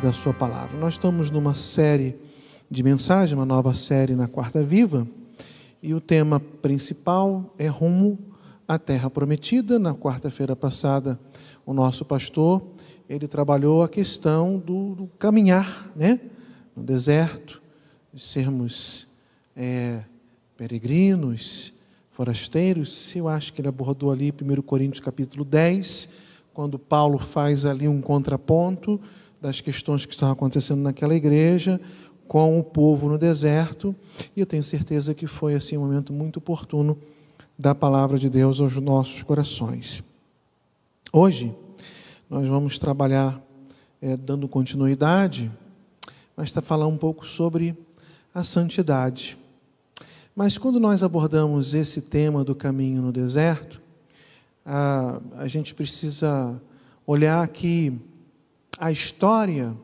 da Sua palavra. Nós estamos numa série de mensagens, uma nova série na Quarta Viva, e o tema principal é Rumo à Terra Prometida. Na quarta-feira passada, o nosso pastor ele trabalhou a questão do, do caminhar né? no deserto, de sermos é, peregrinos, forasteiros. Eu acho que ele abordou ali 1 Coríntios capítulo 10, quando Paulo faz ali um contraponto das questões que estão acontecendo naquela igreja com o povo no deserto, e eu tenho certeza que foi assim um momento muito oportuno da palavra de Deus aos nossos corações. Hoje nós vamos trabalhar é, dando continuidade, mas está falar um pouco sobre a santidade. Mas quando nós abordamos esse tema do caminho no deserto, a, a gente precisa olhar que a história,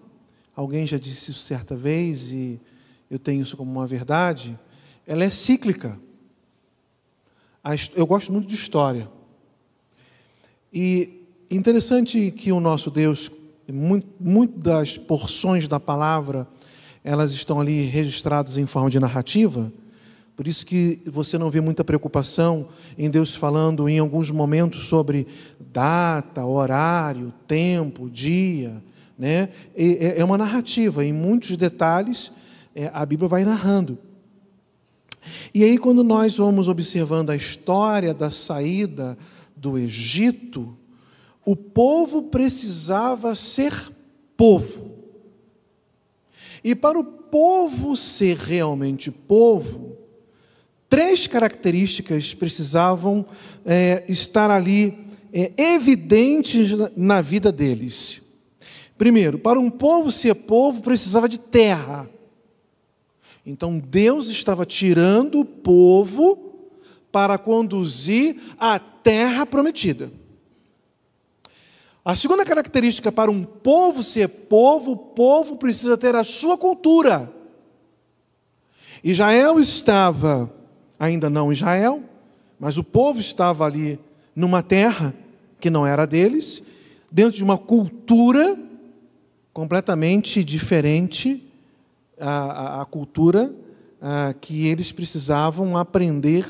alguém já disse isso certa vez e eu tenho isso como uma verdade, ela é cíclica. Eu gosto muito de história. E interessante que o nosso Deus, muitas porções da palavra, elas estão ali registradas em forma de narrativa. Por isso que você não vê muita preocupação em Deus falando em alguns momentos sobre data, horário, tempo, dia, né? É, é uma narrativa, em muitos detalhes é, a Bíblia vai narrando. E aí quando nós vamos observando a história da saída do Egito, o povo precisava ser povo. E para o povo ser realmente povo, Três características precisavam é, estar ali é, evidentes na vida deles. Primeiro, para um povo ser povo, precisava de terra. Então Deus estava tirando o povo para conduzir à terra prometida. A segunda característica para um povo ser povo, o povo precisa ter a sua cultura. Israel estava ainda não Israel, mas o povo estava ali numa terra que não era deles, dentro de uma cultura completamente diferente a, cultura que eles precisavam aprender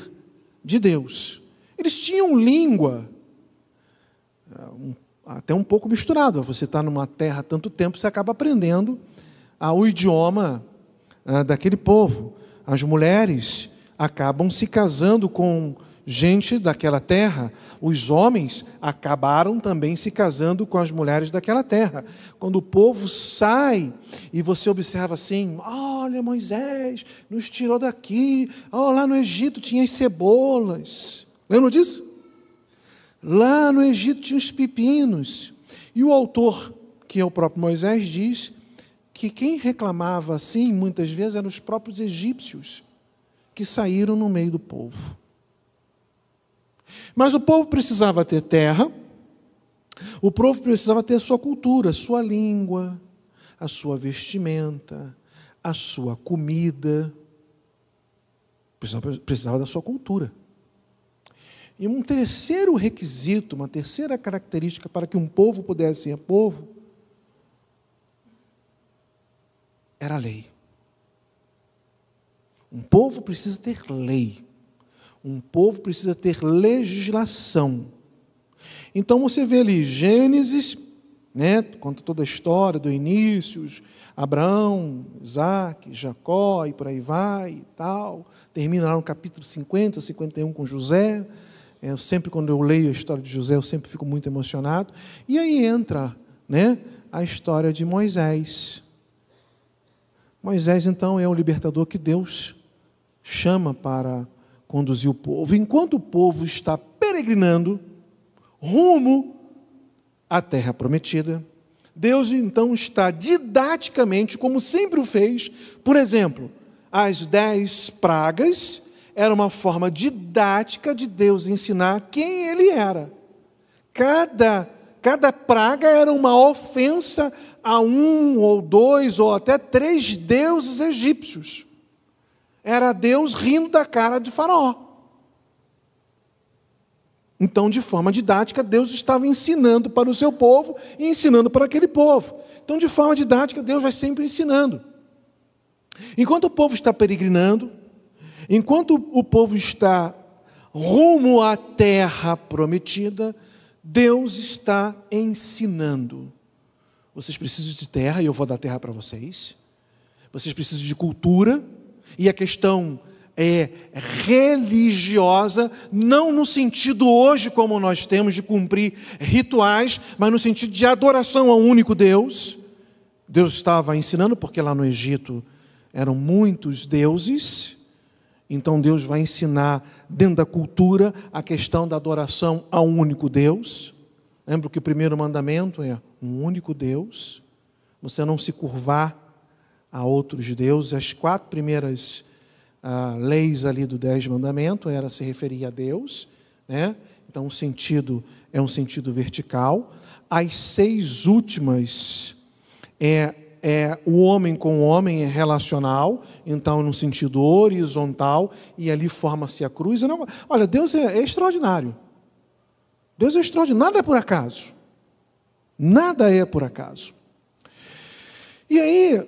de Deus. Eles tinham língua, ah, até um pouco misturada. Você está numa terra tanto tempo, você acaba aprendendo ah, o idioma ah, daquele povo. As mulheres acabam se casando com gente daquela terra. Os homens acabaram também se casando com as mulheres daquela terra. Quando o povo sai e você observa assim: olha, Moisés nos tirou daqui, oh, lá no Egito tinha as cebolas. Lembra disso? Lá no Egito tinha os pepinos. E o autor, que é o próprio Moisés, diz que quem reclamava assim muitas vezes eram os próprios egípcios que saíram no meio do povo. Mas o povo precisava ter terra, o povo precisava ter sua cultura, sua língua, a sua vestimenta, a sua comida. Precisava, precisava da sua cultura. E um terceiro requisito, uma terceira característica para que um povo pudesse ser povo, era a lei. Um povo precisa ter lei. Um povo precisa ter legislação. Então você vê ali Gênesis, né, conta toda a história do início, Abraão, Isaac, Jacó e por aí vai e tal. Termina lá no capítulo 50, 51 com José. É, eu sempre, quando eu leio a história de José, eu sempre fico muito emocionado. E aí entra né, a história de Moisés. Moisés, então, é o libertador que Deus chama para conduzir o povo. Enquanto o povo está peregrinando rumo à terra prometida, Deus então está didaticamente, como sempre o fez, por exemplo, as dez pragas era uma forma didática de Deus ensinar quem ele era. Cada, cada praga era uma ofensa a um ou dois ou até três deuses egípcios era Deus rindo da cara de Faraó. Então, de forma didática, Deus estava ensinando para o seu povo e ensinando para aquele povo. Então, de forma didática, Deus vai sempre ensinando. Enquanto o povo está peregrinando, enquanto o povo está rumo à terra prometida, Deus está ensinando. Vocês precisam de terra e eu vou dar terra para vocês. Vocês precisam de cultura e a questão é religiosa, não no sentido hoje como nós temos de cumprir rituais, mas no sentido de adoração ao único Deus. Deus estava ensinando, porque lá no Egito eram muitos deuses, então Deus vai ensinar dentro da cultura a questão da adoração ao único Deus. Lembra que o primeiro mandamento é um único Deus, você não se curvar a outros deuses. As quatro primeiras ah, leis ali do Dez Mandamento era se referir a Deus, né? Então, o sentido é um sentido vertical. As seis últimas é, é o homem com o homem é relacional, então, no sentido horizontal, e ali forma-se a cruz. Não, olha, Deus é, é extraordinário. Deus é extraordinário, nada é por acaso. Nada é por acaso. E aí,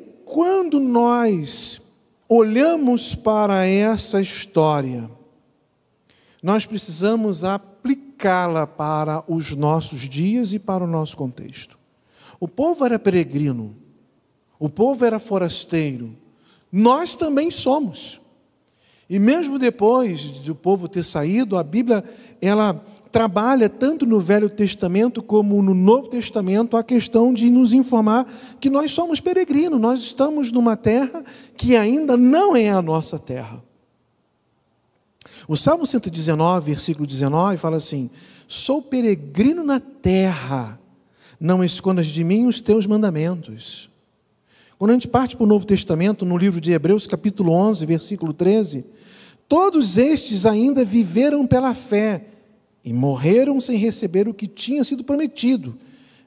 quando nós olhamos para essa história, nós precisamos aplicá-la para os nossos dias e para o nosso contexto. O povo era peregrino, o povo era forasteiro, nós também somos. E mesmo depois do povo ter saído, a Bíblia ela trabalha tanto no Velho Testamento como no Novo Testamento a questão de nos informar que nós somos peregrinos, nós estamos numa terra que ainda não é a nossa terra. O Salmo 119, versículo 19, fala assim: Sou peregrino na terra, não escondas de mim os teus mandamentos. Quando a gente parte para o Novo Testamento, no livro de Hebreus, capítulo 11, versículo 13, todos estes ainda viveram pela fé e morreram sem receber o que tinha sido prometido.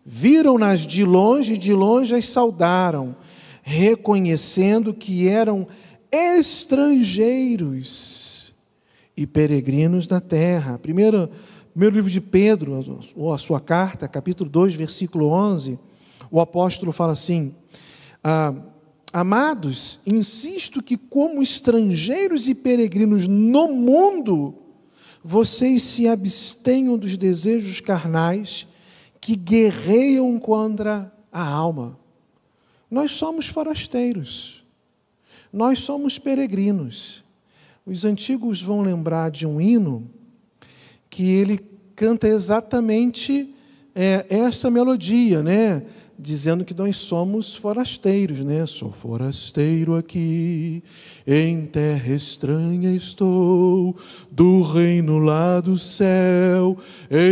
Viram-nas de longe e de longe as saudaram, reconhecendo que eram estrangeiros e peregrinos na terra. Primeiro, primeiro livro de Pedro, ou a sua carta, capítulo 2, versículo 11, o apóstolo fala assim: ah, Amados, insisto que, como estrangeiros e peregrinos no mundo, vocês se abstenham dos desejos carnais que guerreiam contra a alma. Nós somos forasteiros, nós somos peregrinos. Os antigos vão lembrar de um hino que ele canta exatamente é, essa melodia, né? dizendo que nós somos forasteiros, né? Sou forasteiro aqui, em terra estranha estou, do reino lá do céu,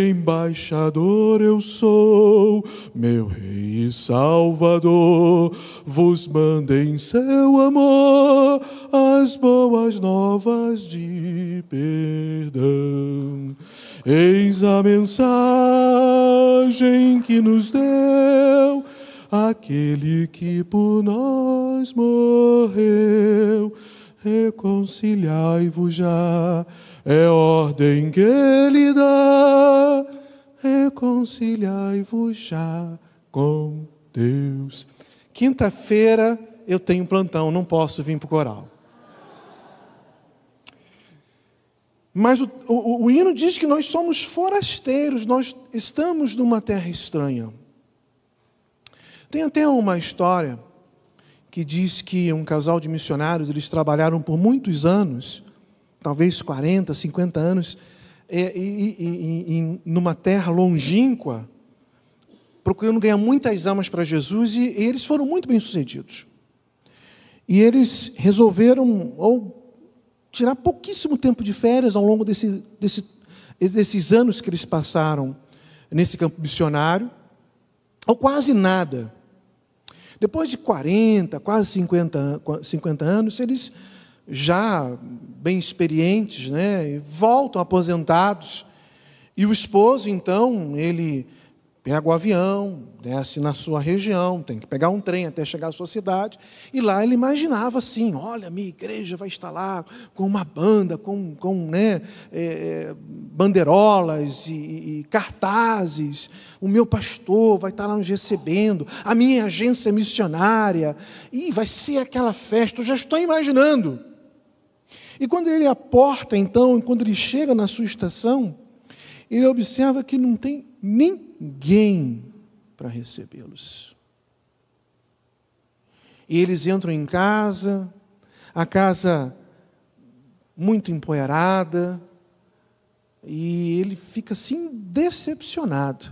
embaixador eu sou, meu rei e salvador, vos mandem em seu amor as boas novas de perdão. Eis a mensagem que nos deu aquele que por nós morreu. Reconciliai-vos já, é ordem que ele dá. Reconciliai-vos já com Deus. Quinta-feira eu tenho plantão, não posso vir para o coral. Mas o, o, o hino diz que nós somos forasteiros, nós estamos numa terra estranha. Tem até uma história que diz que um casal de missionários, eles trabalharam por muitos anos, talvez 40, 50 anos, é, e, e, e, numa terra longínqua, procurando ganhar muitas almas para Jesus, e, eles foram muito bem-sucedidos. E eles resolveram, ou tirar pouquíssimo tempo de férias ao longo desse, desse, desses anos que eles passaram nesse campo missionário, ou quase nada. Depois de 40, quase 50, 50 anos, eles já bem experientes, né, voltam aposentados. E o esposo, então, ele pega o avião, desce né, assim, na sua região, tem que pegar um trem até chegar à sua cidade. E lá ele imaginava assim: olha, minha igreja vai estar lá com uma banda, com, com né, é, bandeirolas e, e, cartazes. O meu pastor vai estar lá nos recebendo, a minha agência missionária. E vai ser aquela festa, eu já estou imaginando. E quando ele aporta, então, quando ele chega na sua estação, ele observa que não tem nem ninguém para recebê-los. E eles entram em casa, a casa muito empoeirada, e ele fica assim decepcionado.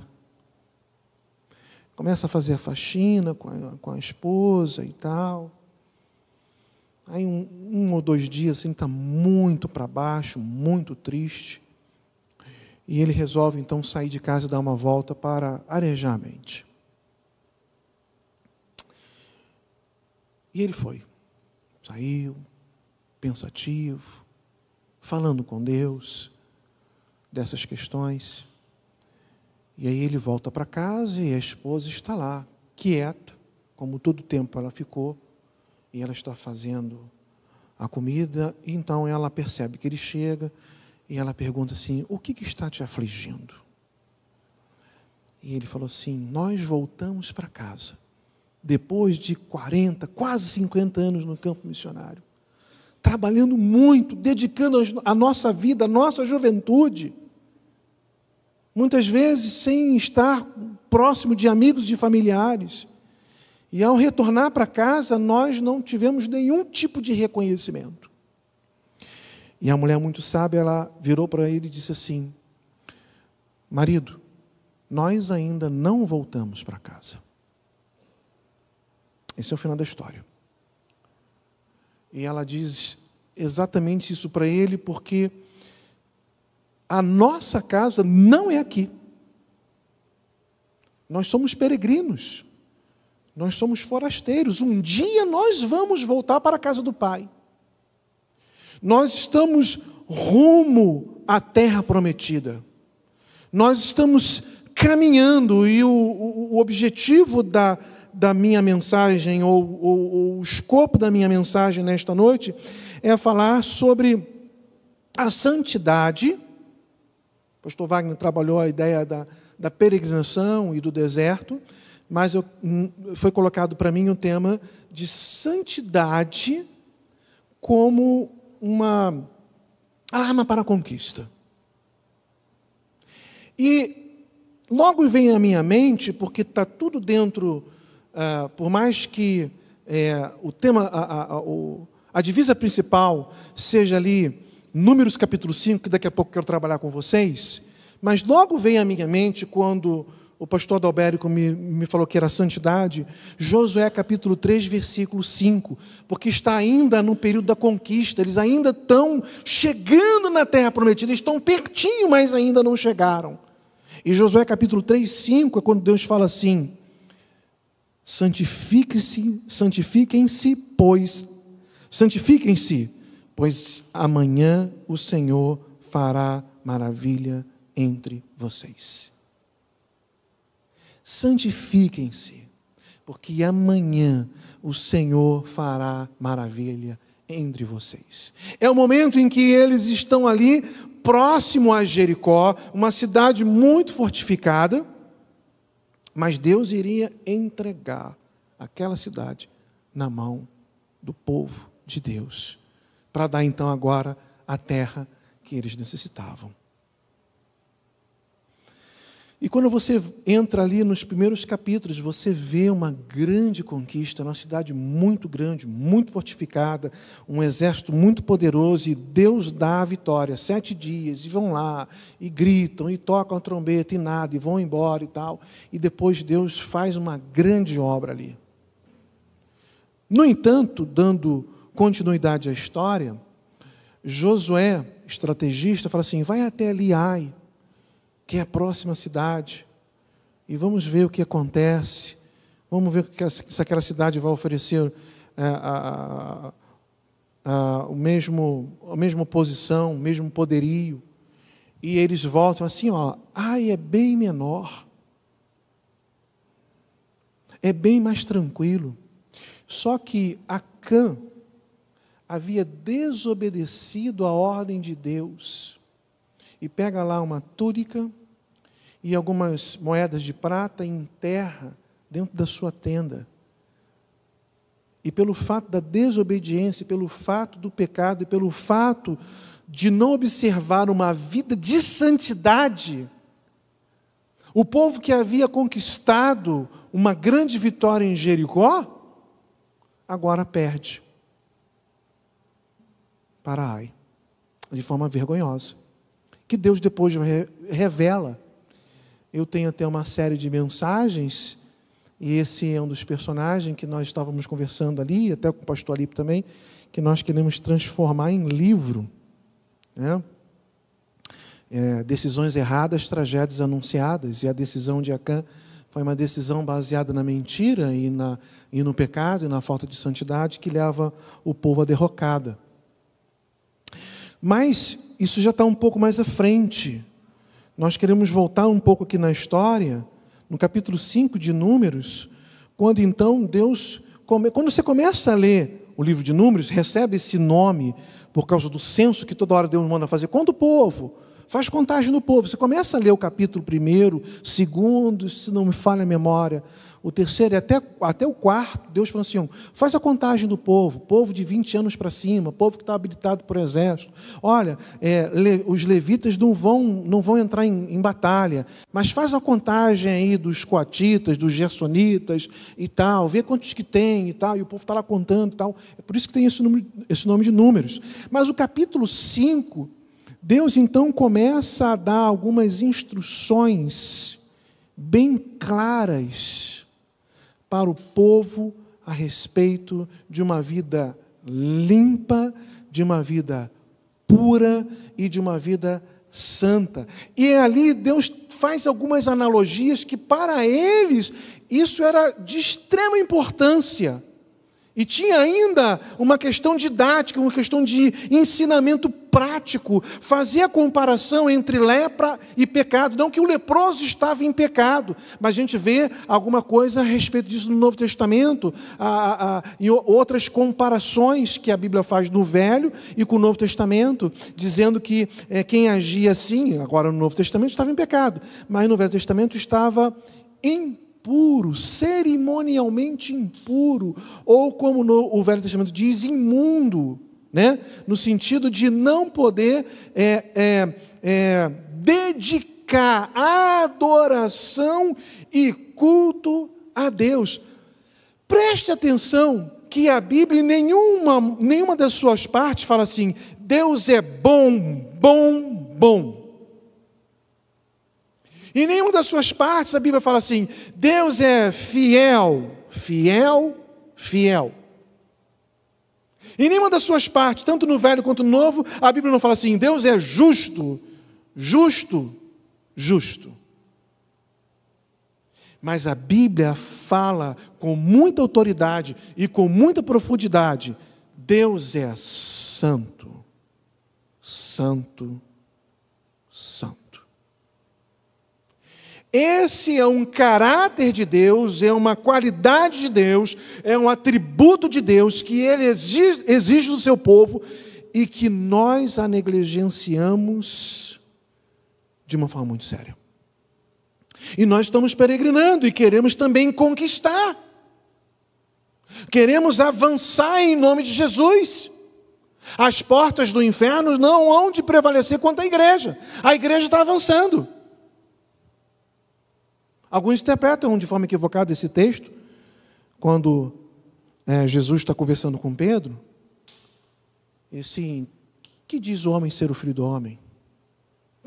Começa a fazer a faxina com a, com a esposa e tal. Aí um, um ou dois dias assim está muito para baixo, muito triste. E ele resolve então sair de casa e dar uma volta para arejar a mente. E ele foi. Saiu, pensativo, falando com Deus dessas questões. E aí ele volta para casa e a esposa está lá, quieta, como todo tempo ela ficou, e ela está fazendo a comida, então ela percebe que ele chega e ela pergunta assim: O que, que está te afligindo? E ele falou assim: Nós voltamos para casa, depois de 40, quase 50 anos no campo missionário, trabalhando muito, dedicando a nossa vida, a nossa juventude, muitas vezes sem estar próximo de amigos, de familiares. E ao retornar para casa, nós não tivemos nenhum tipo de reconhecimento. E a mulher muito sábia, ela virou para ele e disse assim: Marido, nós ainda não voltamos para casa. Esse é o final da história. E ela diz exatamente isso para ele, porque a nossa casa não é aqui. Nós somos peregrinos, nós somos forasteiros. Um dia nós vamos voltar para a casa do Pai. Nós estamos rumo à terra prometida. Nós estamos caminhando e o, o, o objetivo da, da minha mensagem, ou, ou, ou o escopo da minha mensagem nesta noite, é falar sobre a santidade. O pastor Wagner trabalhou a ideia da, da peregrinação e do deserto, mas eu, hum, foi colocado para mim o um tema de santidade como uma arma para a conquista. E logo vem à minha mente, porque está tudo dentro, uh, por mais que é, o tema, a, a, o, a divisa principal seja ali Números capítulo 5, que daqui a pouco quero trabalhar com vocês, mas logo vem à minha mente quando o pastor Adalbérico me, me falou que era santidade, Josué capítulo 3, versículo 5, porque está ainda no período da conquista, eles ainda estão chegando na terra prometida, estão pertinho, mas ainda não chegaram. E Josué capítulo 3, 5 é quando Deus fala assim: santifique-se, santifiquem-se, pois, santifiquem-se, pois amanhã o Senhor fará maravilha entre vocês santifiquem-se, porque amanhã o Senhor fará maravilha entre vocês. É o momento em que eles estão ali próximo a Jericó, uma cidade muito fortificada, mas Deus iria entregar aquela cidade na mão do povo de Deus, para dar então agora a terra que eles necessitavam. E quando você entra ali nos primeiros capítulos, você vê uma grande conquista, uma cidade muito grande, muito fortificada, um exército muito poderoso, e Deus dá a vitória. Sete dias, e vão lá, e gritam, e tocam a trombeta, e nada, e vão embora e tal. E depois Deus faz uma grande obra ali. No entanto, dando continuidade à história, Josué, estrategista, fala assim: vai até Eliai que é a próxima cidade, e vamos ver o que acontece, vamos ver se aquela cidade vai oferecer é, a, a, a, o mesmo, a mesma posição, o mesmo poderio. E eles voltam assim, ó, ai, é bem menor. É bem mais tranquilo. Só que Acã havia desobedecido a ordem de Deus e pega lá uma túnica e algumas moedas de prata e enterra dentro da sua tenda. E pelo fato da desobediência, pelo fato do pecado e pelo fato de não observar uma vida de santidade, o povo que havia conquistado uma grande vitória em Jericó, agora perde para Ai, de forma vergonhosa que Deus depois revela. Eu tenho até uma série de mensagens, e esse é um dos personagens que nós estávamos conversando ali, até com o pastor Alipe também, que nós queremos transformar em livro. Né? É, decisões erradas, tragédias anunciadas, e a decisão de Acã foi uma decisão baseada na mentira e, na, e no pecado e na falta de santidade que leva o povo à derrocada. Mas isso já está um pouco mais à frente. Nós queremos voltar um pouco aqui na história, no capítulo 5 de Números, quando então Deus. Come... Quando você começa a ler o livro de Números, recebe esse nome por causa do censo que toda hora Deus manda fazer. Conta o povo, faz contagem no povo. Você começa a ler o capítulo primeiro, segundo, se não me falha a memória, o terceiro e é até, até o quarto, Deus falou assim: faz a contagem do povo, povo de 20 anos para cima, povo que está habilitado por exército. Olha, é, le, os levitas não vão, não vão entrar em, em, batalha, mas faz a contagem aí dos coatitas, dos gersonitas e tal, vê quantos que tem e tal, e o povo está lá contando e tal. É por isso que tem esse, esse nome de números. Mas o capítulo 5, Deus então começa a dar algumas instruções bem claras para o povo a respeito de uma vida limpa, de uma vida pura e de uma vida santa. E ali Deus faz algumas analogias que para eles isso era de extrema importância. E tinha ainda uma questão didática, uma questão de ensinamento prático, Fazia a comparação entre lepra e pecado. Não que o leproso estava em pecado, mas a gente vê alguma coisa a respeito disso no Novo Testamento a, a, e outras comparações que a Bíblia faz no Velho e com o Novo Testamento, dizendo que é, quem agia assim, agora no Novo Testamento, estava em pecado, mas no Velho Testamento estava em impuro, cerimonialmente impuro, ou como no, o Velho Testamento diz, imundo, né? no sentido de não poder é, é, é, dedicar adoração e culto a Deus. Preste atenção que a Bíblia, em nenhuma, nenhuma das suas partes, fala assim: Deus é bom, bom, bom. Em nenhuma das suas partes a Bíblia fala assim: Deus é fiel, fiel, fiel. Em nenhuma das suas partes, tanto no Velho quanto no Novo, a Bíblia não fala assim: Deus é justo, justo, justo. Mas a Bíblia fala com muita autoridade e com muita profundidade: Deus é santo, santo, Esse é um caráter de Deus, é uma qualidade de Deus, é um atributo de Deus que ele exige, exige do seu povo e que nós a negligenciamos de uma forma muito séria. E nós estamos peregrinando e queremos também conquistar. Queremos avançar em nome de Jesus. As portas do inferno não hão de prevalecer contra a igreja. A igreja está avançando. Alguns interpretam de forma equivocada esse texto, quando é, Jesus está conversando com Pedro, e assim, que diz o homem ser o filho do homem?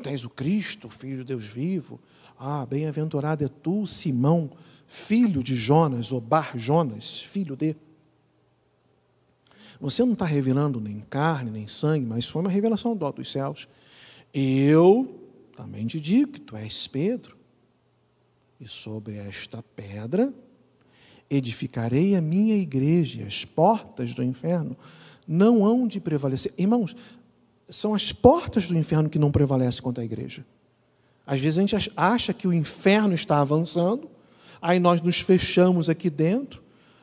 Tens o Cristo, filho de Deus vivo. Ah, bem-aventurado é tu, Simão, filho de Jonas, ou Bar Jonas, filho de. Você não está revelando nem carne, nem sangue, mas foi uma revelação do alto dos céus. Eu também te digo que tu és Pedro, e sobre esta pedra edificarei a minha igreja, as portas do inferno não hão de prevalecer. Irmãos, são as portas do inferno que não prevalecem contra a igreja. Às vezes a gente acha que o inferno está avançando, aí nós nos fechamos aqui dentro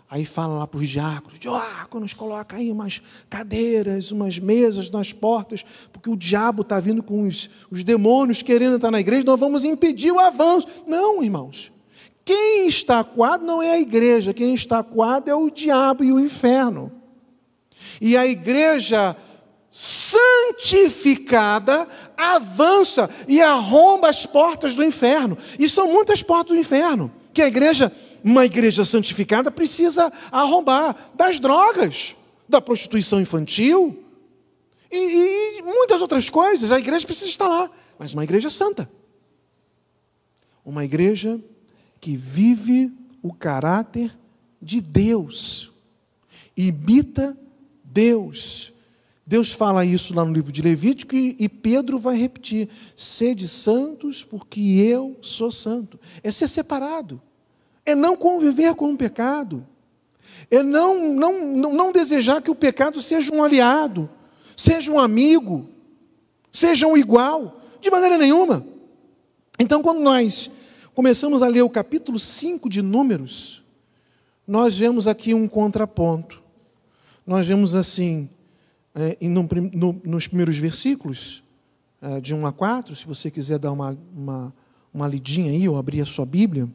Aí fala lá para os diáconos: diáconos, coloca aí umas cadeiras, umas mesas nas portas, porque o diabo está vindo com os, os demônios querendo estar na igreja, nós vamos impedir o avanço. Não, irmãos. Quem está acuado não é a igreja, quem está acuado é o diabo e o inferno. E a igreja santificada avança e arromba as portas do inferno. E são muitas portas do inferno que a igreja uma igreja santificada precisa arrombar das drogas, da prostituição infantil e, e, e muitas outras coisas. A igreja precisa estar lá, mas uma igreja santa. Uma igreja que vive o caráter de Deus, imita Deus. Deus fala isso lá no livro de Levítico e, e, Pedro vai repetir: sede santos, porque eu sou santo. É ser separado é não conviver com o pecado, é não, não, não, não desejar que o pecado seja um aliado, seja um amigo, seja um igual, de maneira nenhuma. Então, quando nós começamos a ler o capítulo 5 de Números, nós vemos aqui um contraponto. Nós vemos assim, é, no, no, nos primeiros versículos, é, de 1 a 4, se você quiser dar uma, uma, uma lidinha aí ou abrir a sua Bíblia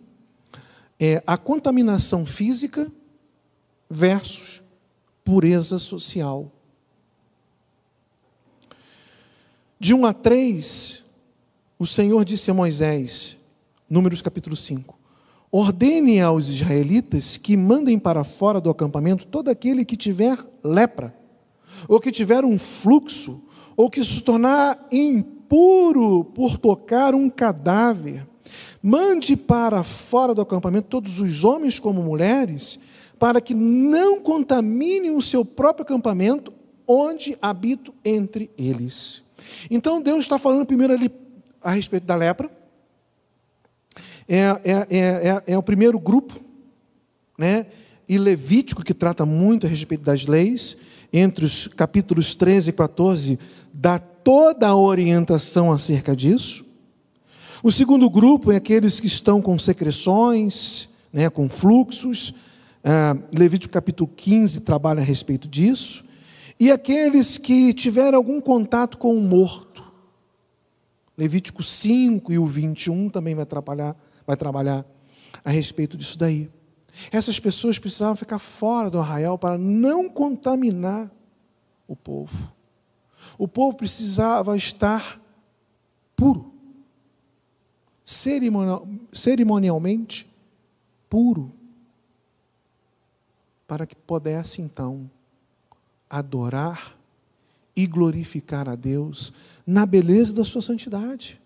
é a contaminação física versus pureza social. De 1 a 3, o Senhor disse a Moisés, Números capítulo 5: Ordene aos israelitas que mandem para fora do acampamento todo aquele que tiver lepra, ou que tiver um fluxo, ou que se tornar impuro por tocar um cadáver, Mande para fora do acampamento todos os homens como mulheres, para que não contaminem o seu próprio acampamento, onde habito entre eles. Então Deus está falando primeiro ali a respeito da lepra. É, é, é, é, é o primeiro grupo, né? e Levítico, que trata muito a respeito das leis, entre os capítulos 13 e 14, dá toda a orientação acerca disso. O segundo grupo é aqueles que estão com secreções, né, com fluxos. Ah, Levítico capítulo 15 trabalha a respeito disso. E aqueles que tiveram algum contato com o morto. Levítico 5 e o 21 também vai trabalhar, vai trabalhar a respeito disso daí. Essas pessoas precisavam ficar fora do arraial para não contaminar o povo. O povo precisava estar puro cerimonial, cerimonialmente puro, para que pudesse então adorar e glorificar a Deus na beleza da sua santidade.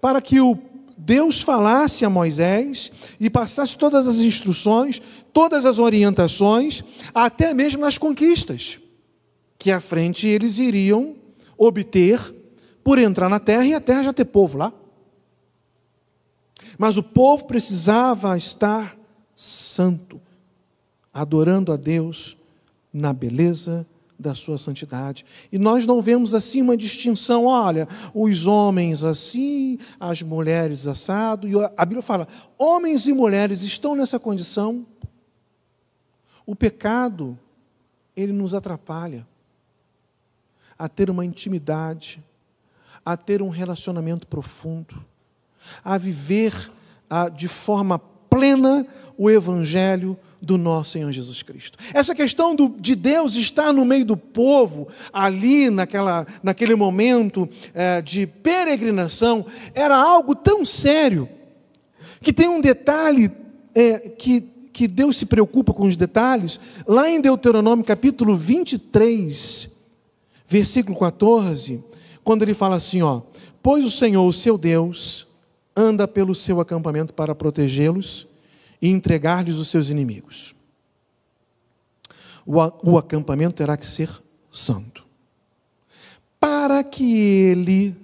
Para que o Deus falasse a Moisés e passasse todas as instruções, todas as orientações, até mesmo nas conquistas que à frente eles iriam obter por entrar na terra e a terra já ter povo lá. Mas o povo precisava estar santo, adorando a Deus na beleza da sua santidade. E nós não vemos assim uma distinção, olha, os homens assim, as mulheres assado, e a Bíblia fala: homens e mulheres estão nessa condição. O pecado, ele nos atrapalha a ter uma intimidade, a ter um relacionamento profundo a viver a, de forma plena o evangelho do nosso Senhor Jesus Cristo. Essa questão do, de Deus estar no meio do povo, ali naquela, naquele momento é, de peregrinação, era algo tão sério, que tem um detalhe é, que, que Deus se preocupa com os detalhes, lá em Deuteronômio capítulo 23, versículo 14, quando ele fala assim: ó, Pois o Senhor, o seu Deus, anda pelo seu acampamento para protegê-los e entregar-lhes os seus inimigos. O, acampamento terá que ser santo. Para que ele,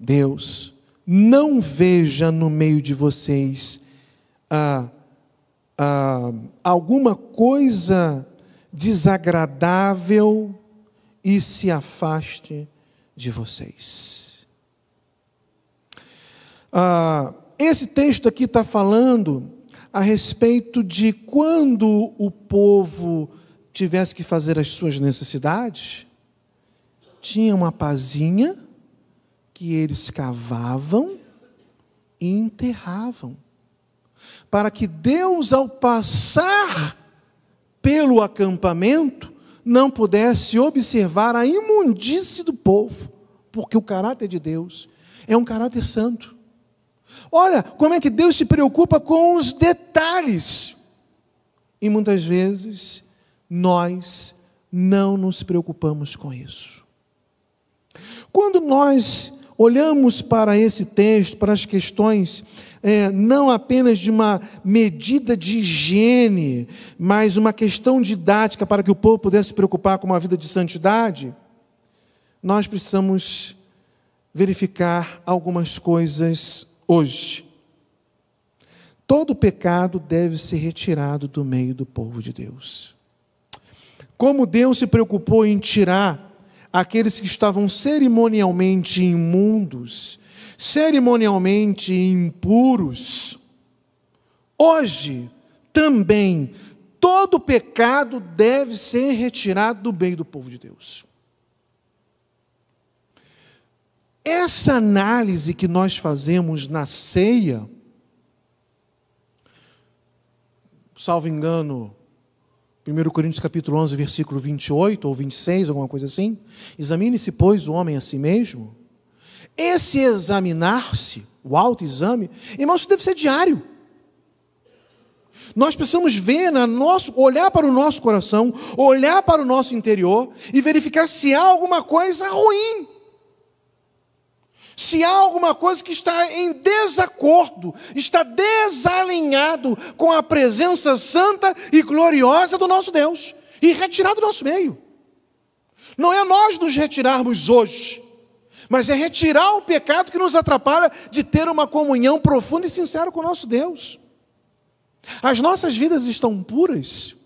Deus, não veja no meio de vocês ah, ah, alguma coisa desagradável e se afaste de vocês. Ah, esse texto aqui está falando a respeito de quando o povo tivesse que fazer as suas necessidades, tinha uma pazinha que eles cavavam e enterravam, para que Deus, ao passar pelo acampamento, não pudesse observar a imundície do povo, porque o caráter de Deus é um caráter santo. Olha como é que Deus se preocupa com os detalhes. E muitas vezes nós não nos preocupamos com isso. Quando nós olhamos para esse texto, para as questões, é, não apenas de uma medida de higiene, mas uma questão didática para que o povo pudesse se preocupar com uma vida de santidade, nós precisamos verificar algumas coisas hoje. Todo pecado deve ser retirado do meio do povo de Deus. Como Deus se preocupou em tirar aqueles que estavam cerimonialmente imundos, cerimonialmente impuros, hoje também todo pecado deve ser retirado do meio do povo de Deus. Essa análise que nós fazemos na ceia, salvo engano, 1 Coríntios capítulo 11, versículo 28 ou 26, alguma coisa assim, examine-se, pois, o homem a si mesmo. Esse examinar-se, o autoexame, irmão, isso deve ser diário. Nós precisamos ver na nosso, olhar para o nosso coração, olhar para o nosso interior e verificar se há alguma coisa ruim se há alguma coisa que está em desacordo, está desalinhado com a presença santa e gloriosa do nosso Deus, e retirar do nosso meio. Não é nós nos retirarmos hoje, mas é retirar o pecado que nos atrapalha de ter uma comunhão profunda e sincera com o nosso Deus. As nossas vidas estão puras?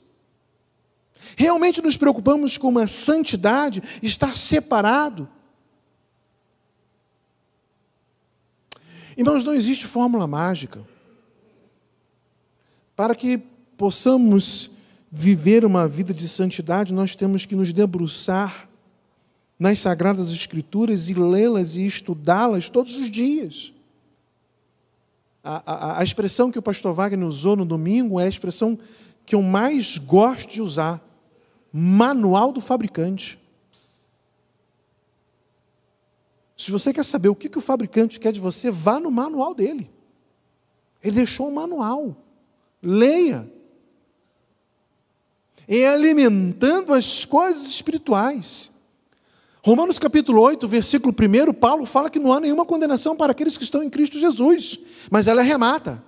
Realmente nos preocupamos com uma santidade, estar separado? nós não existe fórmula mágica. Para que possamos viver uma vida de santidade, nós temos que nos debruçar nas Sagradas Escrituras e lê-las e estudá-las todos os dias. A, a, a, expressão que o pastor Wagner usou no domingo é a expressão que eu mais gosto de usar: manual do fabricante. Se você quer saber o que, que o fabricante quer de você, vá no manual dele. Ele deixou o manual. Leia. E alimentando as coisas espirituais. Romanos capítulo 8, versículo 1, Paulo fala que não há nenhuma condenação para aqueles que estão em Cristo Jesus, mas ela remata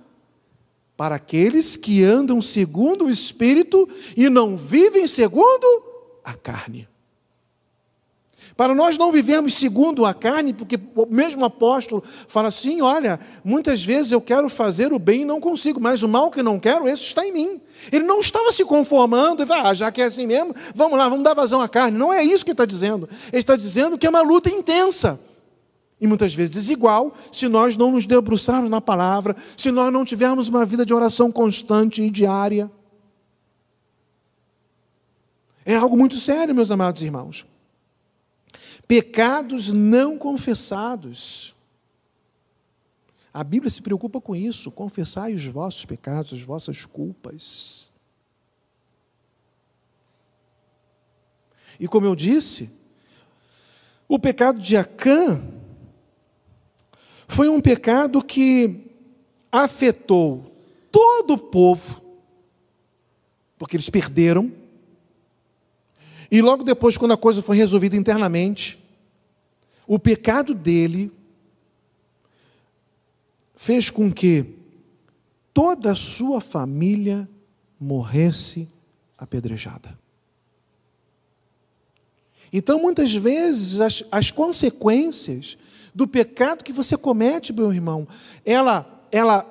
para aqueles que andam segundo o Espírito e não vivem segundo a carne. Para nós não vivermos segundo a carne, porque o mesmo apóstolo fala assim: olha, muitas vezes eu quero fazer o bem e não consigo, mas o mal que não quero, esse está em mim. Ele não estava se conformando, e ah, já que é assim mesmo, vamos lá, vamos dar vazão à carne. Não é isso que ele está dizendo. Ele está dizendo que é uma luta intensa. E muitas vezes desigual, se nós não nos debruçarmos na palavra, se nós não tivermos uma vida de oração constante e diária. É algo muito sério, meus amados irmãos pecados não confessados. A Bíblia se preocupa com isso. Confessai os vossos pecados, as vossas culpas. E como eu disse, o pecado de Acã foi um pecado que afetou todo o povo, porque eles perderam e logo depois, quando a coisa foi resolvida internamente, o pecado dele fez com que toda a sua família morresse apedrejada. Então, muitas vezes, as, as consequências do pecado que você comete, meu irmão, ela, ela,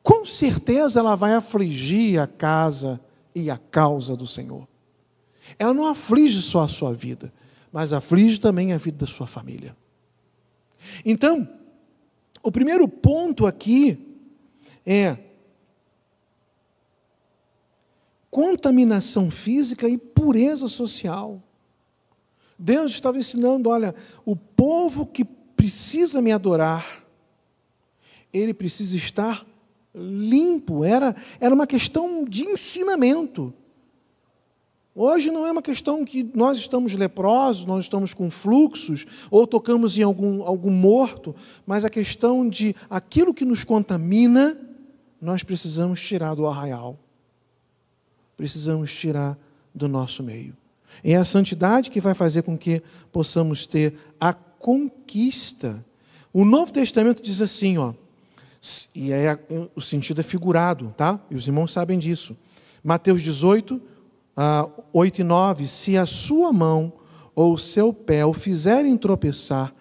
com certeza, ela vai afligir a casa e a causa do Senhor. Ela não aflige só a sua vida, mas aflige também a vida da sua família. Então, o primeiro ponto aqui é contaminação física e pureza social. Deus estava ensinando, olha, o povo que precisa me adorar, ele precisa estar limpo. Era, era uma questão de ensinamento. Hoje não é uma questão que nós estamos leprosos, nós estamos com fluxos, ou tocamos em algum, algum morto, mas a questão de aquilo que nos contamina, nós precisamos tirar do arraial, precisamos tirar do nosso meio. é a santidade que vai fazer com que possamos ter a conquista. O Novo Testamento diz assim, ó, e é aí o sentido é figurado, tá? E os irmãos sabem disso. Mateus 18, ah, 8 e 9: Se a sua mão ou o seu pé o fizerem tropeçar,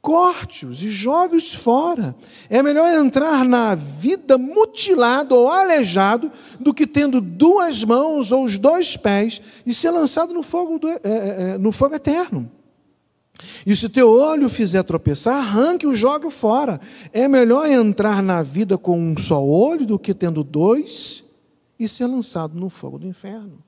corte-os e jogue-os fora. É melhor entrar na vida mutilado ou aleijado do que tendo duas mãos ou os dois pés e ser lançado no fogo, do, é, é, é, no fogo eterno. E se teu olho fizer tropeçar, arranque o jogue fora. É melhor entrar na vida com um só olho do que tendo dois e ser lançado no fogo do inferno.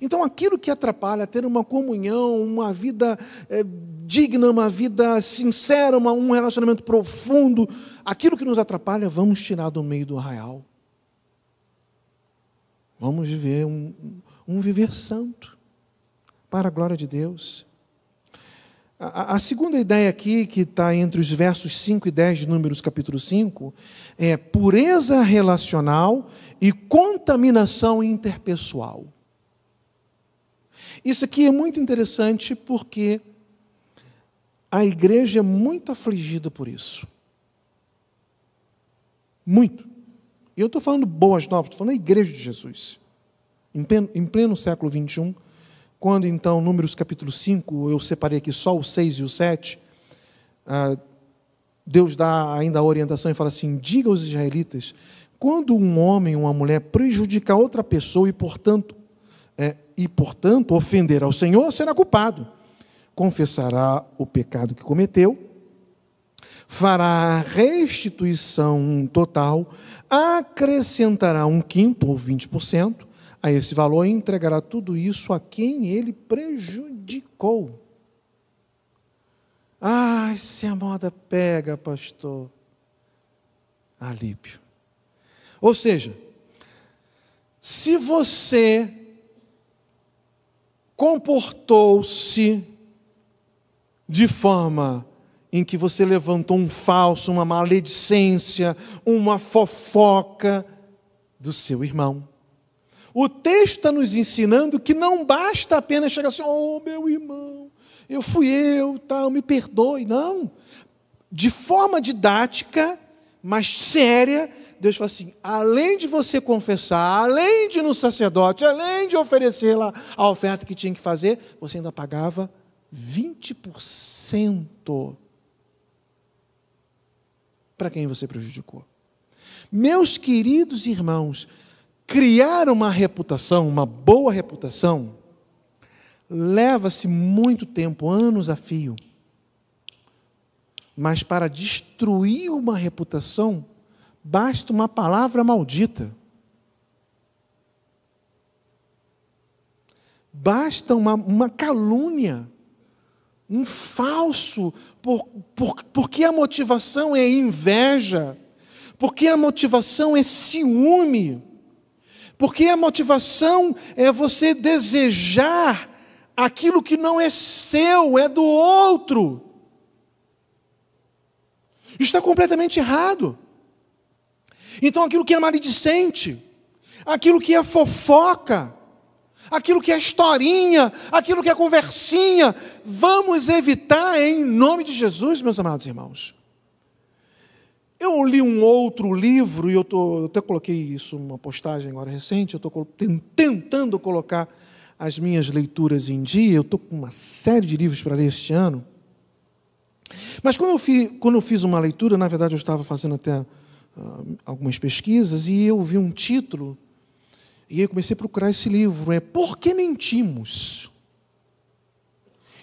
Então, aquilo que atrapalha ter uma comunhão, uma vida é, digna, uma vida sincera, uma, um relacionamento profundo, aquilo que nos atrapalha, vamos tirar do meio do arraial. Vamos viver um, um viver santo, para a glória de Deus. A, a segunda ideia aqui, que está entre os versos 5 e 10 de Números capítulo 5, é pureza relacional e contaminação interpessoal. Isso aqui é muito interessante porque a igreja é muito afligida por isso. Muito. E eu estou falando boas novas, estou falando da igreja de Jesus. Em pleno, em pleno século XXI, quando então, Números capítulo 5, eu separei aqui só o 6 e o 7, ah, Deus dá ainda a orientação e fala assim: diga aos israelitas, quando um homem ou uma mulher prejudica outra pessoa e, portanto, é, e, portanto, ofender ao Senhor, será culpado. Confessará o pecado que cometeu, fará restituição total, acrescentará um quinto ou 20% a esse valor e entregará tudo isso a quem ele prejudicou. Ai, ah, se a moda pega, pastor. Alípio. Ou seja, se você comportou-se de forma em que você levantou um falso, uma maledicência, uma fofoca do seu irmão. O texto está nos ensinando que não basta apenas chegar assim, oh meu irmão, eu fui eu, tal, me perdoe. Não. De forma didática, mas séria, Deus fala assim: além de você confessar, além de no sacerdote, além de oferecer lá a oferta que tinha que fazer, você ainda pagava 20% para quem você prejudicou. Meus queridos irmãos, criar uma reputação, uma boa reputação, leva-se muito tempo, anos a fio. Mas para destruir uma reputação, Basta uma palavra maldita. Basta uma, uma calúnia, um falso, por, por, porque a motivação é inveja, porque a motivação é ciúme, porque a motivação é você desejar aquilo que não é seu, é do outro. Está completamente errado. Então aquilo que é maledicente, aquilo que é fofoca, aquilo que é historinha, aquilo que é conversinha, vamos evitar em nome de Jesus, meus amados irmãos. Eu li um outro livro, e eu, tô, eu até coloquei isso numa postagem agora recente, eu estou tentando colocar as minhas leituras em dia, eu estou com uma série de livros para ler este ano. Mas quando eu, quando eu fiz uma leitura, na verdade eu estava fazendo até ah, algumas pesquisas e eu vi um título e eu comecei a procurar esse livro. É Por que Mentimos?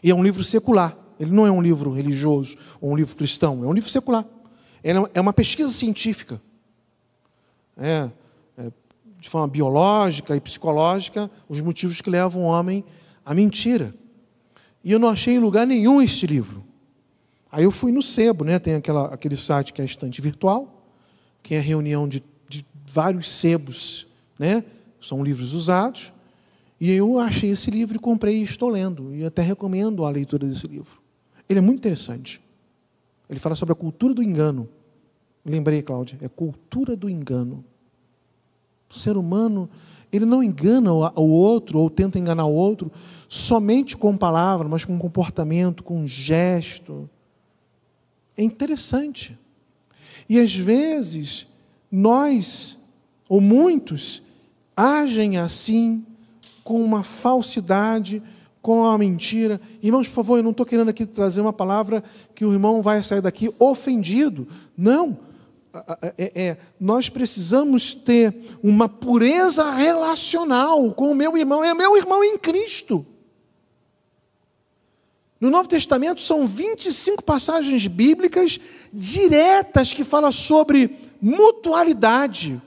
E é um livro secular. Ele não é um livro religioso ou um livro cristão. É um livro secular. É, é uma pesquisa científica. É, é, de forma biológica e psicológica, os motivos que levam o homem à mentira. E eu não achei em lugar nenhum este livro. Aí eu fui no sebo, né? tem aquela, aquele site que é a estante virtual que é a reunião de, de vários sebos, né? são livros usados, e eu achei esse livro e comprei e estou lendo, e até recomendo a leitura desse livro. Ele é muito interessante. Ele fala sobre a cultura do engano. Lembrei, Cláudia, é cultura do engano. O ser humano, ele não engana o outro ou tenta enganar o outro somente com palavra, mas com comportamento, com gesto. É interessante. E às vezes, nós, ou muitos, agem assim, com uma falsidade, com uma mentira. Irmãos, por favor, eu não estou querendo aqui trazer uma palavra que o irmão vai sair daqui ofendido. Não. É, é, nós precisamos ter uma pureza relacional com o meu irmão. É meu irmão em Cristo. No Novo Testamento são 25 passagens bíblicas diretas que falam sobre mutualidade.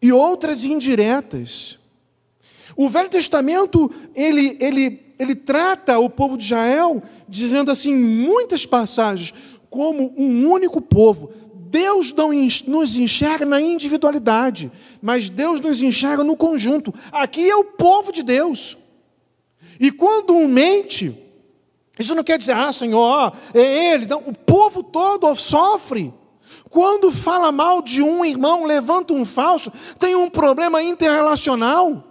E outras indiretas. O Velho Testamento, ele, ele, ele trata o povo de Israel dizendo assim, em muitas passagens, como um único povo. Deus não nos enxerga na individualidade, mas Deus nos enxerga no conjunto. Aqui é o povo de Deus. E quando um mente, isso não quer dizer, ah, Senhor, é ele. Não, o povo todo sofre. Quando fala mal de um irmão, levanta um falso, tem um problema interrelacional.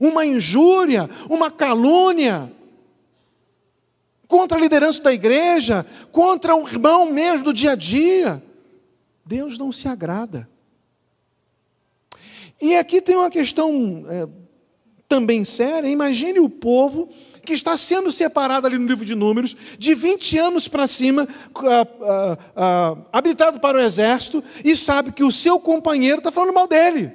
Uma injúria, uma calúnia, contra a liderança da igreja, contra o irmão mesmo do dia a dia. Deus não se agrada. E aqui tem uma questão é, também séria. Imagine o povo que está sendo separado ali no livro de Números, de 20 anos para cima, ah, ah, ah, habilitado para o exército, e sabe que o seu companheiro está falando mal dele.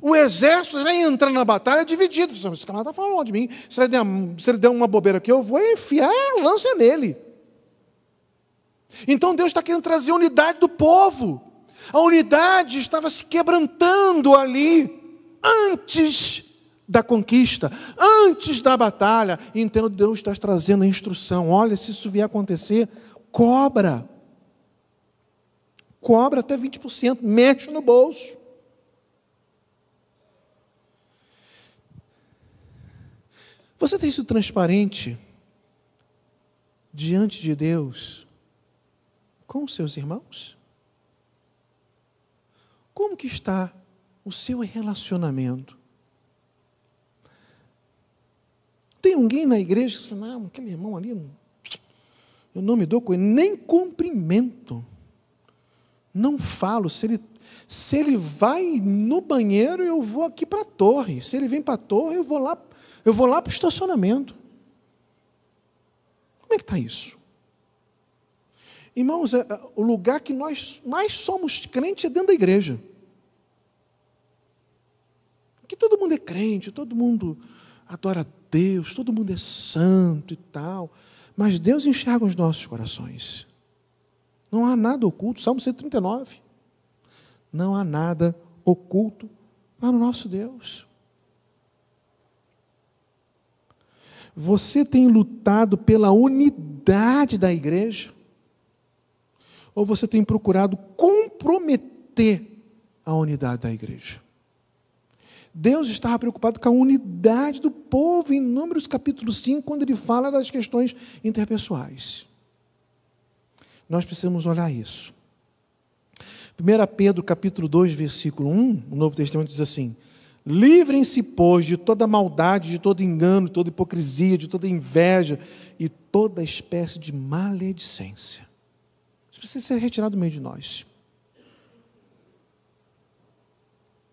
O exército vai entrar na batalha dividido. Esse cara está falando de mim. Se ele, der, se ele der uma bobeira aqui, eu vou enfiar a lança nele. Então Deus está querendo trazer a unidade do povo. A unidade estava se quebrantando ali antes da conquista, antes da batalha. Então Deus está trazendo a instrução: olha, se isso vier acontecer, cobra. Cobra até 20%, mexe no bolso. Você tem sido transparente diante de Deus com os seus irmãos? Como que está o seu relacionamento? Tem alguém na igreja que diz, não, ah, aquele irmão ali, eu não me dou com ele, nem cumprimento. Não falo, se ele se ele vai no banheiro, eu vou aqui para a torre. Se ele vem para a torre, eu vou lá eu vou lá para o estacionamento. Como é que está isso? Irmãos, é, é, o lugar que nós mais somos crentes é dentro da igreja. Que todo mundo é crente, todo mundo adora Deus, todo mundo é santo e tal. Mas Deus enxerga os nossos corações. Não há nada oculto. Salmo 139. Não há nada oculto lá no nosso Deus. Você tem lutado pela unidade da igreja? Ou você tem procurado comprometer a unidade da igreja? Deus estava preocupado com a unidade do povo em Números capítulo 5, quando ele fala das questões interpessoais. Nós precisamos olhar isso. 1 Pedro capítulo 2, versículo 1, o Novo Testamento diz assim: Livrem-se, pois, de toda maldade, de todo engano, de toda hipocrisia, de toda inveja e toda espécie de maledicência. Isso precisa ser retirado do meio de nós.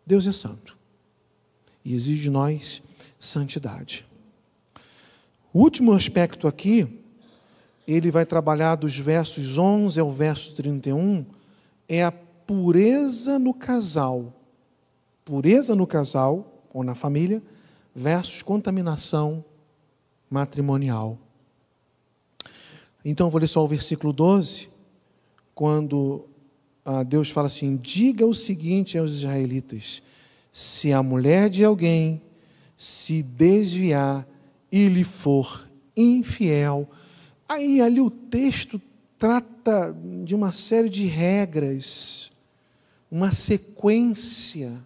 Deus é santo e exige de nós santidade. O último aspecto aqui, ele vai trabalhar dos versos 11 ao verso 31, é a pureza no casal pureza no casal ou na família versus contaminação matrimonial. Então, eu vou ler só o versículo 12, quando ah, Deus fala assim: Diga o seguinte aos israelitas: se a mulher de alguém se desviar e lhe for infiel, aí ali o texto trata de uma série de regras, uma sequência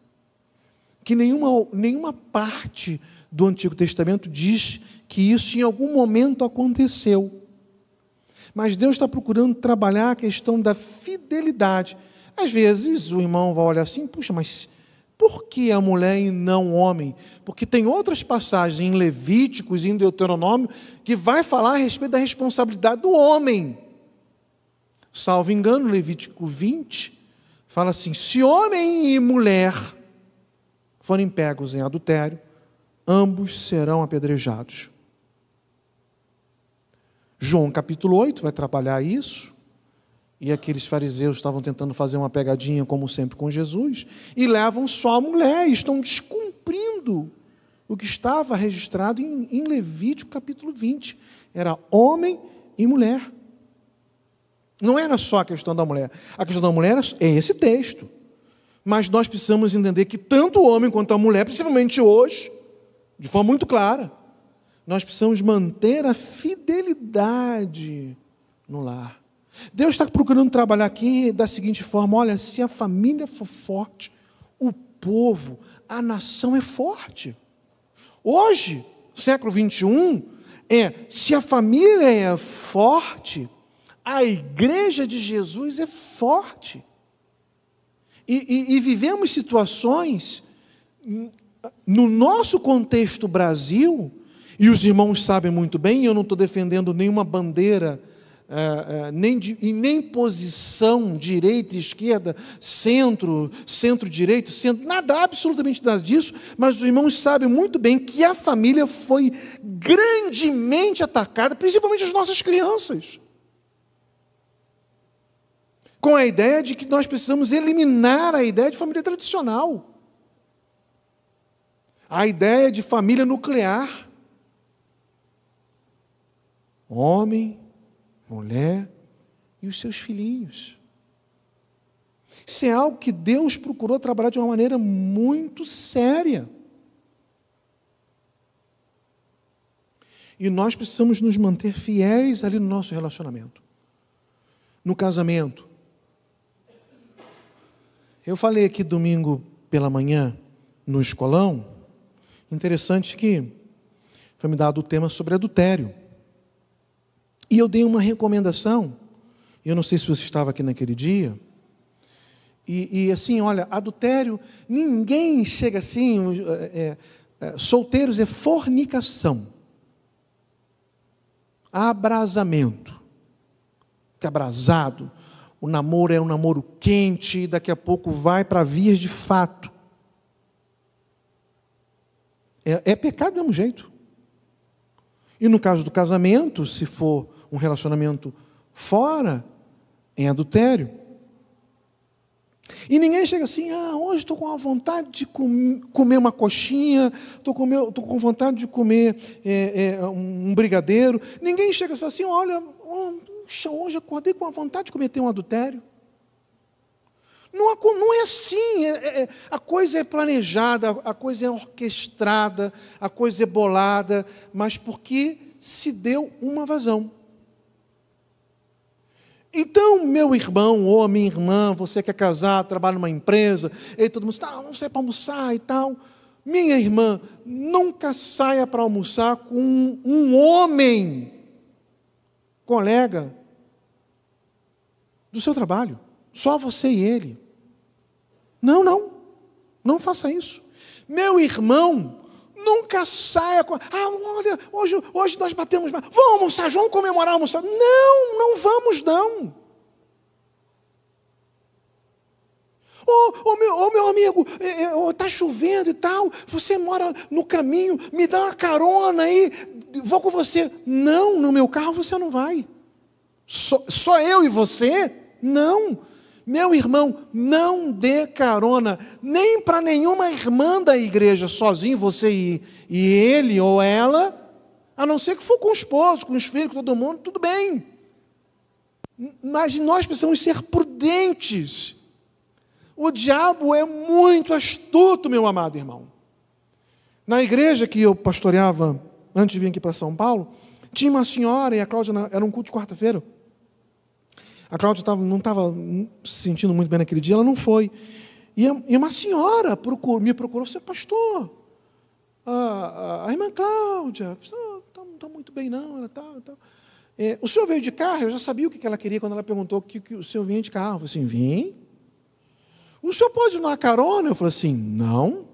que nenhuma, nenhuma parte do Antigo Testamento diz que isso em algum momento aconteceu. Mas Deus está procurando trabalhar a questão da fidelidade. Às vezes o irmão vai olhar assim, puxa, mas por que a mulher e não o homem? Porque tem outras passagens em Levíticos e em Deuteronômio que vai falar a respeito da responsabilidade do homem. Salvo engano, Levítico 20 fala assim: se homem e mulher forem pegos em adultério, ambos serão apedrejados. João capítulo 8 vai trabalhar isso. E aqueles fariseus estavam tentando fazer uma pegadinha, como sempre, com Jesus, e levam só a mulher, e estão descumprindo o que estava registrado em, em Levítico capítulo 20. Era homem e mulher. Não era só a questão da mulher. A questão da mulher é esse texto. Mas nós precisamos entender que tanto o homem quanto a mulher, principalmente hoje, de forma muito clara, nós precisamos manter a fidelidade no lar. Deus está procurando trabalhar aqui da seguinte forma: olha, se a família for forte, o povo, a nação é forte. Hoje, século 21, é se a família é forte, a igreja de Jesus é forte. E, e, e vivemos situações no nosso contexto Brasil, e os irmãos sabem muito bem, eu não estou defendendo nenhuma bandeira. É, é, nem de, e nem posição direita, esquerda, centro, centro-direita, centro, nada, absolutamente nada disso, mas os irmãos sabem muito bem que a família foi grandemente atacada, principalmente as nossas crianças com a ideia de que nós precisamos eliminar a ideia de família tradicional, a ideia de família nuclear. Homem, mulher e os seus filhinhos. Isso é algo que Deus procurou trabalhar de uma maneira muito séria. E nós precisamos nos manter fiéis ali no nosso relacionamento, no casamento, eu falei aqui domingo pela manhã no escolão. Interessante que foi me dado o tema sobre adultério. E eu dei uma recomendação. Eu não sei se você estava aqui naquele dia. E, e assim, olha, adultério, ninguém chega assim. É, é, é, solteiros é fornicação, abrasamento, fica abrasado, o namoro é um namoro quente, daqui a pouco vai para vias de fato. É, é pecado do mesmo jeito. E no caso do casamento, se for um relacionamento fora, em é adultério. E ninguém chega assim, ah, hoje estou com a vontade de com, comer uma coxinha, estou com, vontade de comer é, é, um brigadeiro. Ninguém chega e fala assim, olha, Puxa, hoje acordei com a vontade de cometer um adultério. Não, não é assim. É, é, é, a coisa é planejada, a coisa é orquestrada, a coisa é bolada, mas porque se deu uma vazão. Então, meu irmão ou minha irmã, você quer casar, trabalha numa empresa, e todo mundo está, ah, vamos sair é para almoçar e tal. Minha irmã, nunca saia para almoçar com um homem colega do seu trabalho. Só você e ele. Não, não. Não faça isso. Meu irmão, nunca saia com. Ah, olha, hoje, hoje nós batemos. Vamos almoçar, vamos comemorar almoçar. Não, não vamos, não. Ô oh, oh, meu, oh, meu amigo, está é, é, chovendo e tal, você mora no caminho, me dá uma carona aí, vou com você. Não, no meu carro você não vai. Só, só eu e você? Não. Meu irmão, não dê carona, nem para nenhuma irmã da igreja, sozinho você ir. E ele ou ela, a não ser que for com o esposo, com os filhos, com todo mundo, tudo bem. Mas nós precisamos ser prudentes o diabo é muito astuto, meu amado irmão. Na igreja que eu pastoreava antes de vir aqui para São Paulo, tinha uma senhora e a Cláudia era um culto de quarta-feira. A Cláudia tava, não estava se sentindo muito bem naquele dia, ela não foi. E uma senhora procurou, me procurou, você é pastor, a, a, a irmã Cláudia, não está tá muito bem não, ela está?". tá. É, o senhor veio de carro, eu já sabia o que ela queria quando ela perguntou que, que o senhor vinha de carro. Eu falei assim, vim, o senhor pode dar carona? Eu falei assim: não.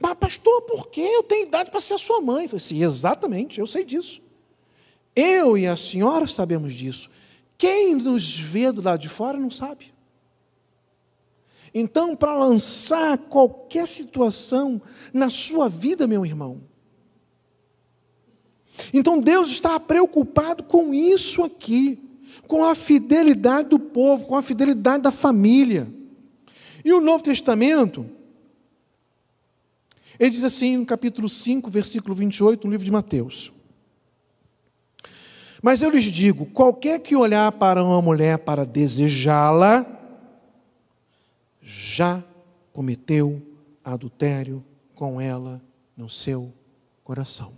Mas, pastor, por que eu tenho idade para ser a sua mãe? Eu falei assim: exatamente, eu sei disso. Eu e a senhora sabemos disso. Quem nos vê do lado de fora não sabe. Então, para lançar qualquer situação na sua vida, meu irmão. Então, Deus está preocupado com isso aqui com a fidelidade do povo, com a fidelidade da família. E o Novo Testamento, ele diz assim no capítulo 5, versículo 28, no livro de Mateus. Mas eu lhes digo: qualquer que olhar para uma mulher para desejá-la, já cometeu adultério com ela no seu coração.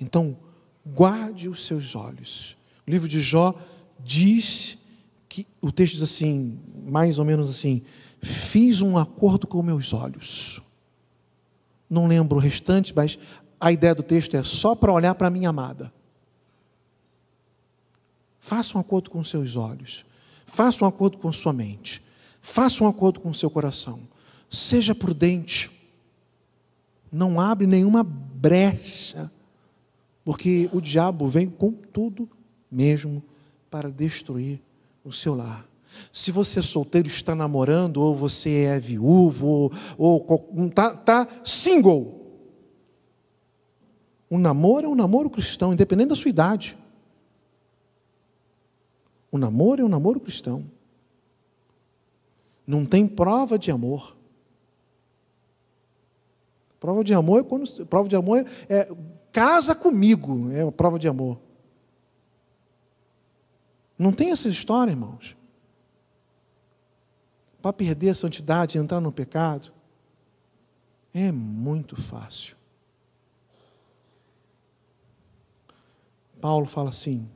Então, guarde os seus olhos. O livro de Jó diz que o texto diz assim, mais ou menos assim: fiz um acordo com meus olhos. Não lembro o restante, mas a ideia do texto é só para olhar para a minha amada. Faça um acordo com seus olhos. Faça um acordo com sua mente. Faça um acordo com seu coração. Seja prudente. Não abre nenhuma brecha porque o diabo vem com tudo mesmo para destruir o seu lar. Se você é solteiro, está namorando, ou você é viúvo, ou, está tá, single. Um namoro é um namoro cristão, independente da sua idade. O um namoro é um namoro cristão. Não tem prova de amor. Prova de amor é quando prova de amor é, é Casa comigo, é uma prova de amor. Não tem essa história, irmãos. Para perder a santidade, entrar no pecado, é muito fácil. Paulo fala assim,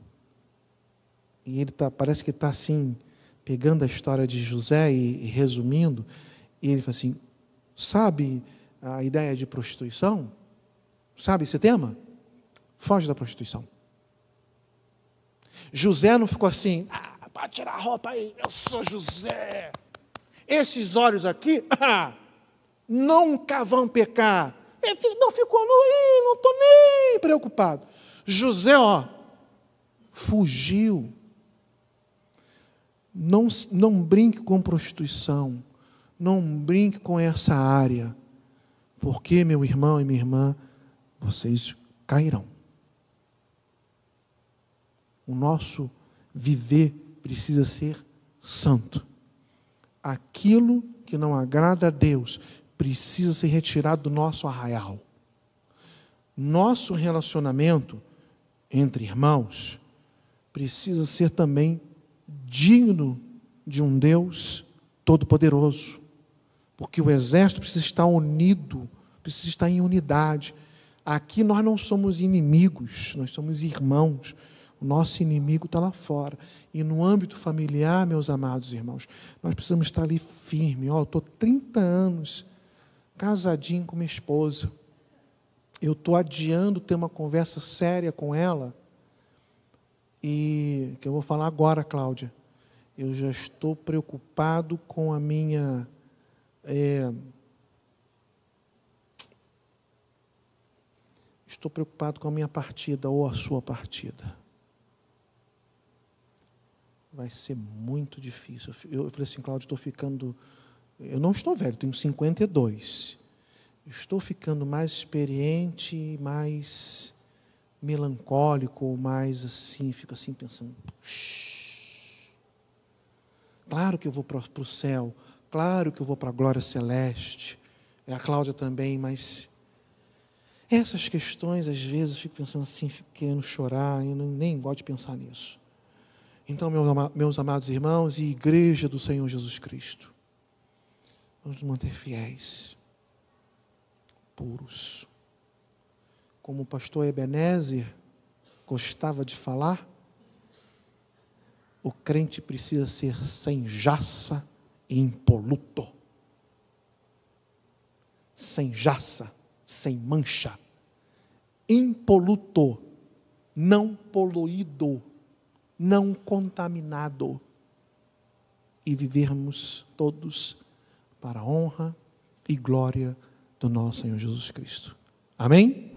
e ele tá, parece que está assim, pegando a história de José e, e resumindo, e ele fala assim: sabe a ideia de prostituição? Sabe esse tema? Foge da prostituição. José não ficou assim, ah, pode tirar a roupa aí, eu sou José. Esses olhos aqui ah, nunca vão pecar. Ele não ficou, não, não estou nem preocupado. José, ó, fugiu. Não, não brinque com prostituição, não brinque com essa área, porque, meu irmão e minha irmã, vocês cairão. O nosso viver precisa ser santo. Aquilo que não agrada a Deus precisa ser retirado do nosso arraial. Nosso relacionamento entre irmãos precisa ser também digno de um Deus todo-poderoso, porque o exército precisa estar unido, precisa estar em unidade, Aqui nós não somos inimigos, nós somos irmãos. O nosso inimigo está lá fora. E no âmbito familiar, meus amados irmãos, nós precisamos estar ali firme. Ó, oh, eu estou 30 anos casadinho com minha esposa. Eu estou adiando ter uma conversa séria com ela. E que eu vou falar agora, Cláudia. Eu já estou preocupado com a minha. É, Estou preocupado com a minha partida ou a sua partida. Vai ser muito difícil. Eu, eu falei assim, Cláudio, estou ficando. Eu não estou velho, tenho 52. Estou ficando mais experiente, mais melancólico, ou mais assim, fico assim pensando. Puxa. Claro que eu vou para o céu, claro que eu vou para a glória celeste. É a Cláudia também, mas essas questões, às vezes, eu fico pensando assim, fico querendo chorar, e nem gosto de pensar nisso. Então, meus amados irmãos e igreja do Senhor Jesus Cristo, vamos nos manter fiéis, puros. Como o pastor Ebenezer gostava de falar, o crente precisa ser sem jaça e impoluto. Sem jaça, sem mancha impoluto, não poluído, não contaminado. E vivermos todos para a honra e glória do nosso Senhor Jesus Cristo. Amém?